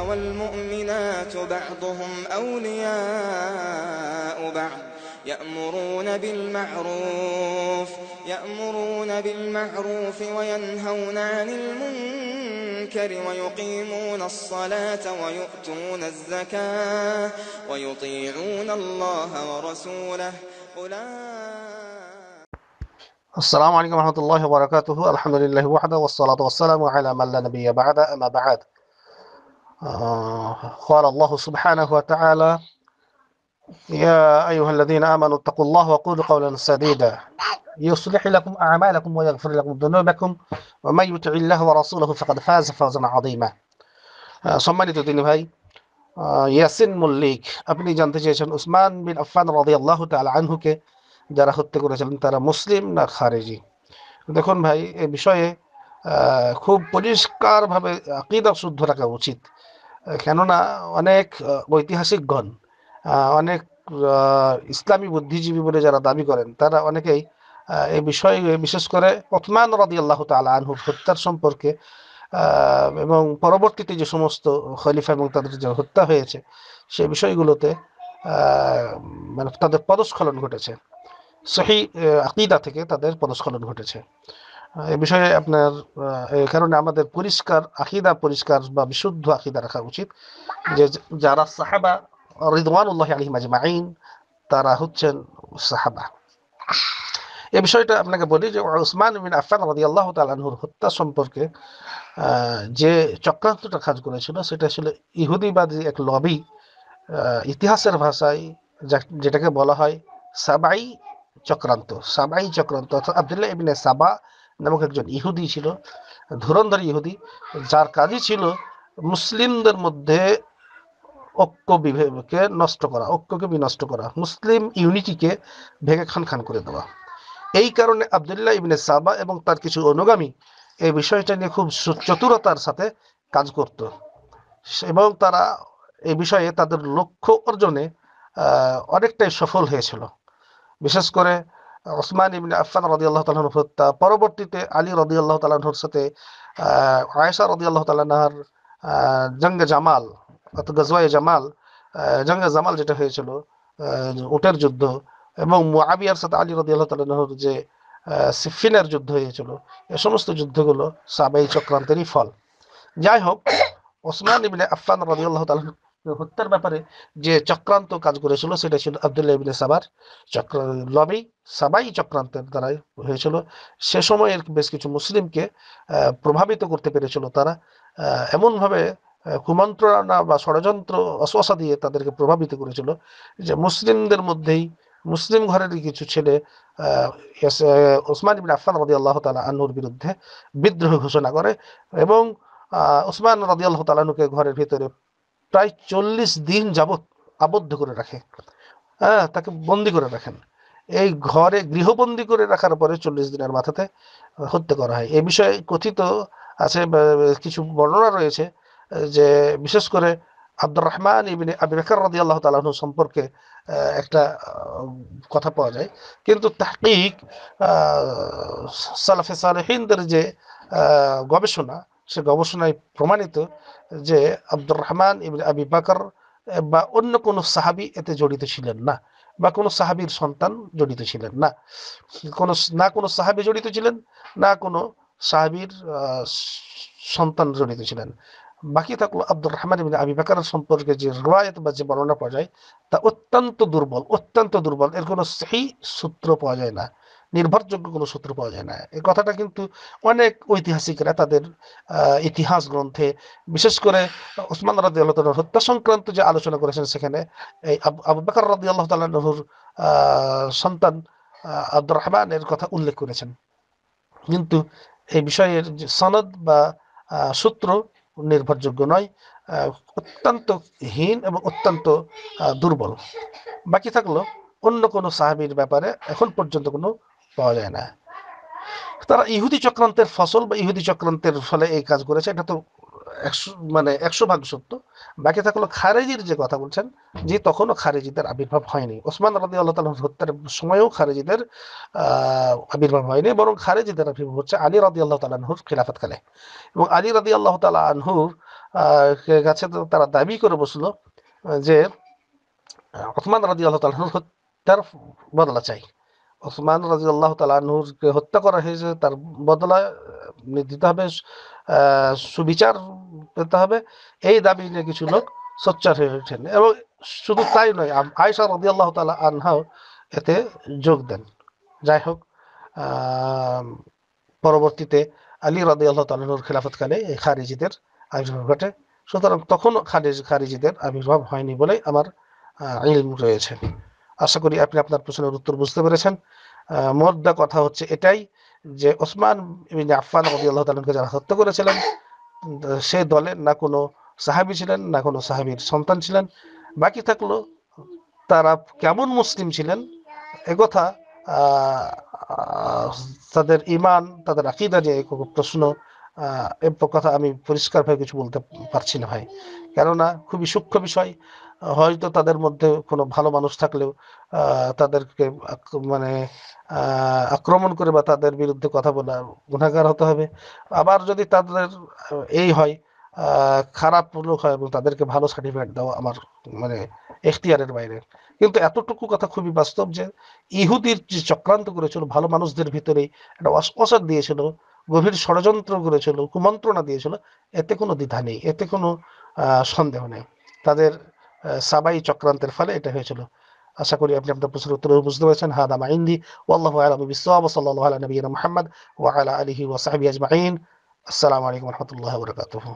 والمؤمنات بعضهم أولياء بعض يأمرون بالمعروف يأمرون بالمعروف وينهون عن المنكر ويقيمون الصلاة ويؤتون الزكاة ويطيعون الله ورسوله أولئك السلام عليكم ورحمة الله وبركاته الحمد لله وحده والصلاة والسلام على من لا نبي بعد أما بعد آه. قال الله سبحانه وتعالى يا أيها الذين آمنوا اتقوا الله وقولوا قولا سديدا يصلح لكم أعمالكم ويغفر لكم ذنوبكم ومن يطع الله ورسوله فقد فاز فوزا عظيما آه، সম্মানিত তিনি ভাই آه، ইয়াসিন মল্লিক আপনি জানতে চেয়েছেন উসমান বিন আফফান রাজি আল্লাহ আনহুকে যারা হত্যা করেছিলেন তারা মুসলিম না খারেজি দেখুন ভাই এ বিষয়ে খুব পরিষ্কারভাবে আকিদা শুদ্ধ রাখা উচিত কেননা অনেক ঐতিহাসিকগণ অনেক ইসলামী বুদ্ধিজীবী বলে যারা দাবি করেন তারা অনেকেই এই বিষয়ে বিশেষ করে ওথমান রাদি আল্লাহ তালা আনহুর হত্যার সম্পর্কে এবং পরবর্তীতে যে সমস্ত খলিফা এবং তাদের যে হত্যা হয়েছে সেই বিষয়গুলোতে মানে তাদের পদস্খলন ঘটেছে সেই আকিদা থেকে তাদের পদস্খলন ঘটেছে এ বিষয়ে আপনার কারণে আমাদের পরিষ্কার আকিদা পরিষ্কার বা বিশুদ্ধ আকিদা রাখা উচিত যে যারা সাহাবা রিদওয়ানুল্লাহ আলী মাজমাইন তারা হচ্ছেন সাহাবা এ বিষয়টা আপনাকে বলি যে উসমান বিন আফান রাজি আল্লাহ তালাহুর হত্যা সম্পর্কে যে চক্রান্তটা কাজ করেছিল সেটা ছিল ইহুদিবাদী এক লবি ইতিহাসের ভাষায় যেটাকে বলা হয় সাবাই চক্রান্ত সাবাই চক্রান্ত অর্থাৎ আবদুল্লাহ ইবিনে সাবা নামক একজন ইহুদি ছিল ধুরন্ধর ইহুদি যার কাজই ছিল মুসলিমদের মধ্যে ঐক্য বিভেদকে নষ্ট করা ঐক্যকে বিনষ্ট করা মুসলিম ইউনিটিকে ভেঙে খান খান করে দেওয়া এই কারণে আবদুল্লাহ ইবনে সাবা এবং তার কিছু অনুগামী এই বিষয়টা নিয়ে খুব চতুরতার সাথে কাজ করত এবং তারা এই বিষয়ে তাদের লক্ষ্য অর্জনে অনেকটাই সফল হয়েছিল বিশেষ করে ওসমান ইবিন আফান রদি আল্লাহ তালাহর হত্যা পরবর্তীতে আলী রদি আল্লাহ তালাহর সাথে আয়েশা রদি আল্লাহ তালাহার জঙ্গে জামাল অর্থাৎ গজওয়াই জামাল জঙ্গে জামাল যেটা হয়েছিল উটের যুদ্ধ এবং আবিয়ার সাথে আলী রদি আল্লাহ তালাহর যে সিফিনের যুদ্ধ হয়েছিল এ সমস্ত যুদ্ধগুলো সাবেই চক্রান্তেরই ফল যাই হোক ওসমান ইবিন আফান রদি আল্লাহ তালাহর হত্যার ব্যাপারে যে চক্রান্ত কাজ করেছিল সেটা ছিল আবদুল্লাহ ইবিনে সাবার চক্র লবি সাবাই চক্রান্তের দ্বারাই হয়েছিল সে সময়ের বেশ কিছু মুসলিমকে প্রভাবিত করতে পেরেছিল তারা এমনভাবে কুমন্ত্রণা বা ষড়যন্ত্র অশ্বাসা দিয়ে তাদেরকে প্রভাবিত করেছিল যে মুসলিমদের মধ্যেই মুসলিম ঘরের কিছু ছেলে ওসমান ইবিন আফান রদি আল্লাহ তালা আনুর বিরুদ্ধে বিদ্রোহ ঘোষণা করে এবং ওসমান রদি আল্লাহ তালানুকে ঘরের ভিতরে প্রায় চল্লিশ দিন যাবৎ আবদ্ধ করে রাখে হ্যাঁ তাকে বন্দি করে রাখেন এই ঘরে গৃহবন্দী করে রাখার পরে চল্লিশ দিনের মাথাতে হত্যা করা হয় এ বিষয়ে কথিত আছে কিছু বর্ণনা রয়েছে যে বিশেষ করে আব্দুর রহমান ইবিনে আবি বেকার রাদি আল্লাহ তালাহ সম্পর্কে একটা কথা পাওয়া যায় কিন্তু তাহিক সালাফে সালেহিনদের যে গবেষণা সে গবেষণায় প্রমাণিত যে আব্দুর রহমান ইবনে আবি বাকর বা অন্য কোনো সাহাবি এতে জড়িত ছিলেন না বা কোনো সাহাবির সন্তান জড়িত ছিলেন না কোনো না কোনো সাহাবি জড়িত ছিলেন না কোনো সাহাবির সন্তান জড়িত ছিলেন বাকি থাকলো আব্দুর রহমান ইবিন আবি বাকর সম্পর্কে যে রায়ত বা যে বর্ণনা পাওয়া যায় তা অত্যন্ত দুর্বল অত্যন্ত দুর্বল এর কোনো সেই সূত্র পাওয়া যায় না নির্ভরযোগ্য কোনো সূত্র পাওয়া যায় না এই কথাটা কিন্তু অনেক ঐতিহাসিকরা তাদের ইতিহাস গ্রন্থে বিশেষ করে ওসমান রাজি আল্লাহ হত্যা সংক্রান্ত যে আলোচনা করেছেন সেখানে এই আবু বেকার রাজি আল্লাহ তাল্লাহর সন্তান আব্দুর রহমানের কথা উল্লেখ করেছেন কিন্তু এই বিষয়ের যে সনদ বা সূত্র নির্ভরযোগ্য নয় অত্যন্ত হীন এবং অত্যন্ত দুর্বল বাকি থাকলো অন্য কোনো সাহাবির ব্যাপারে এখন পর্যন্ত কোনো পাওয়া যায় না তারা ইহুদি চক্রান্তের ফসল বা ইহুদি চক্রান্তের ফলে এই কাজ করেছে এটা তো একশো মানে একশো ভাগ সত্য বাকি থাকলো খারেজির যে কথা বলছেন যে তখনও খারেজিদের আবির্ভাব হয়নি ওসমান রাজি আল্লাহ তাল হত্যার সময়ও খারেজিদের আবির্ভাব হয়নি বরং খারেজিদের আবির্ভাব হচ্ছে আলী রাজি আল্লাহ তালাহুর খিলাফতকালে এবং আলী রাজি আল্লাহ তালা আনহুর কাছে তারা দাবি করে বসলো যে ওসমান রাজি আল্লাহ তালাহুর হত্যার বদলা চাই ওসমান রাজি আল্লাহ তালাহুরকে হত্যা করা হয়েছে তার বদলা দিতে হবে সুবিচার পেতে হবে এই দাবি নিয়ে কিছু লোক সোচ্চার হয়ে ওঠেন এবং শুধু তাই নয় আয়সা রাজি আল্লাহ তালা আনহাও এতে যোগ দেন যাই হোক পরবর্তীতে আলী রদি আল্লাহ তালুর খেলাফতকালে এই খারিজিদের আবির্ভাব ঘটে সুতরাং তখন খারিজ খারিজিদের আবির্ভাব হয়নি বলেই আমার ইলম রয়েছে আশা করি আপনি আপনার প্রশ্নের উত্তর বুঝতে পেরেছেন মোদ্দা কথা হচ্ছে এটাই যে ওসমান আফান রবি আল্লাহ তালকে যারা হত্যা করেছিলেন সে দলের না কোনো সাহাবি ছিলেন না কোনো সাহাবির সন্তান ছিলেন বাকি থাকলো তারা কেমন মুসলিম ছিলেন একথা তাদের ইমান তাদের আকিদা যে প্রশ্ন এ কথা আমি পরিষ্কারভাবে কিছু বলতে পারছি না ভাই কেননা খুবই সূক্ষ্ম বিষয় হয়তো তাদের মধ্যে কোনো ভালো মানুষ থাকলেও তাদেরকে মানে আক্রমণ করে বা তাদের বিরুদ্ধে কথা বলা গুণাগার হতে হবে আবার যদি তাদের এই হয় খারাপ লোক হয় এবং তাদেরকে ভালো সার্টিফিকেট দেওয়া আমার মানে এখতিয়ারের বাইরে কিন্তু এতটুকু কথা খুবই বাস্তব যে ইহুদির যে চক্রান্ত করেছিল ভালো মানুষদের ভিতরেই একটা অস্পসার দিয়েছিল গভীর ষড়যন্ত্র করেছিল কুমন্ত্রণা দিয়েছিল এতে কোনো দ্বিধা নেই এতে কোনো সন্দেহ নেই তাদের সাবাই চক্রান্তের ফলে এটা হয়েছিল আশা করি আপনি আপনার প্রশ্নের উত্তর বুঝতে পেরেছেন হাদা মাইন্দি ওয়াল্লাহু আলাম বিসাব সাল্লাল্লাহু আলা নবিয়িনা মুহাম্মদ ওয়া আলা আলিহি ওয়া সাহবিহি আজমাইন আসসালামু আলাইকুম ওয়া রাহমাতুল্লাহি ওয়া বারাকাতুহু